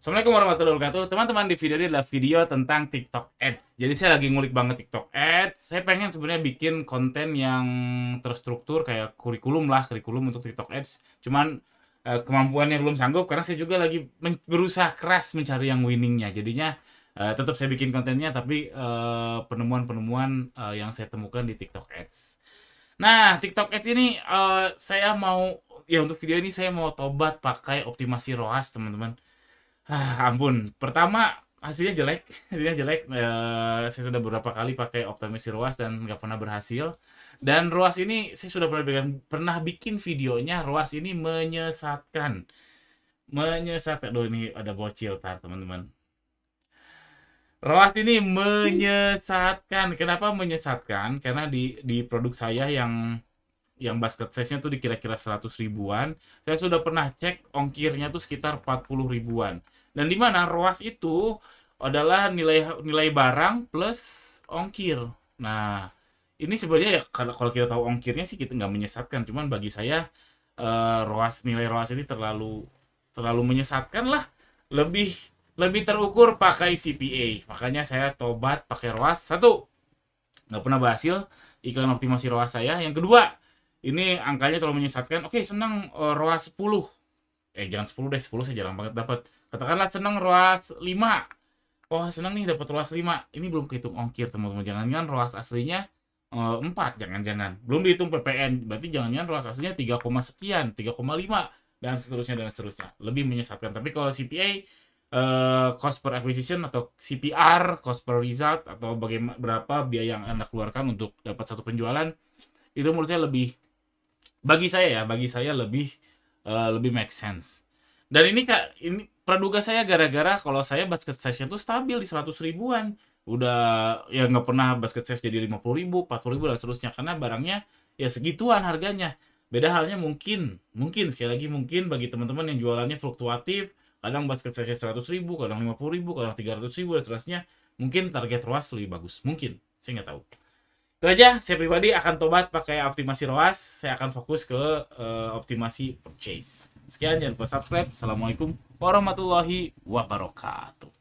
Assalamualaikum warahmatullahi wabarakatuh. Teman-teman di video ini adalah video tentang TikTok Ads. Jadi saya lagi ngulik banget TikTok Ads. Saya pengen sebenarnya bikin konten yang terstruktur kayak kurikulum lah, kurikulum untuk TikTok Ads. Cuman eh, kemampuannya belum sanggup karena saya juga lagi berusaha keras mencari yang winningnya jadinya eh, tetap saya bikin kontennya tapi eh, penemuan-penemuan yang saya temukan di TikTok Ads nah TikTok Ads ini saya mau ya untuk video ini saya mau tobat pakai optimasi ROAS teman-teman ah ampun pertama hasilnya jelek hasilnya jelek e, saya sudah beberapa kali pakai optimasi ROAS dan nggak pernah berhasil dan ROAS ini saya sudah pernah bikin, pernah bikin videonya ROAS ini menyesatkan menyesatkan Duh, ini ada bocil tar teman-teman ROAS ini menyesatkan kenapa menyesatkan karena di di produk saya yang yang basket size-nya tuh dikira-kira 100 ribuan. Saya sudah pernah cek ongkirnya tuh sekitar 40 ribuan. Dan di mana ROAS itu adalah nilai nilai barang plus ongkir. Nah, ini sebenarnya ya kalau kita tahu ongkirnya sih kita nggak menyesatkan, cuman bagi saya uh, ROAS nilai ROAS ini terlalu terlalu menyesatkan lah. Lebih lebih terukur pakai CPA. Makanya saya tobat pakai ROAS. Satu, nggak pernah berhasil iklan optimasi ROAS saya. Yang kedua, ini angkanya terlalu menyesatkan. Oke, senang uh, eh, ROAS 10. Eh, jangan 10 deh, 10 saya jarang banget dapat. Katakanlah senang ROAS 5. Oh senang nih dapat ROAS 5. Ini belum kehitung ongkir, teman-teman. Jangan-jangan ROAS aslinya uh, eh, 4, jangan-jangan. Belum dihitung PPN, berarti jangan-jangan ROAS aslinya 3, sekian, 3,5 dan seterusnya dan seterusnya. Lebih menyesatkan. Tapi kalau CPA Uh, eh, cost per acquisition atau CPR, cost per result atau bagaimana berapa biaya yang Anda keluarkan untuk dapat satu penjualan itu menurut saya lebih bagi saya ya bagi saya lebih uh, lebih make sense dan ini kak ini praduga saya gara-gara kalau saya basket size-nya tuh stabil di 100 ribuan udah ya nggak pernah basket size jadi 50 ribu 40 ribu dan seterusnya karena barangnya ya segituan harganya beda halnya mungkin mungkin sekali lagi mungkin bagi teman-teman yang jualannya fluktuatif kadang basket size 100 ribu kadang 50 ribu kadang 300 ribu dan seterusnya mungkin target ruas lebih bagus mungkin saya nggak tahu itu aja saya pribadi akan tobat pakai optimasi ROAS saya akan fokus ke uh, optimasi purchase sekian jangan lupa subscribe assalamualaikum warahmatullahi wabarakatuh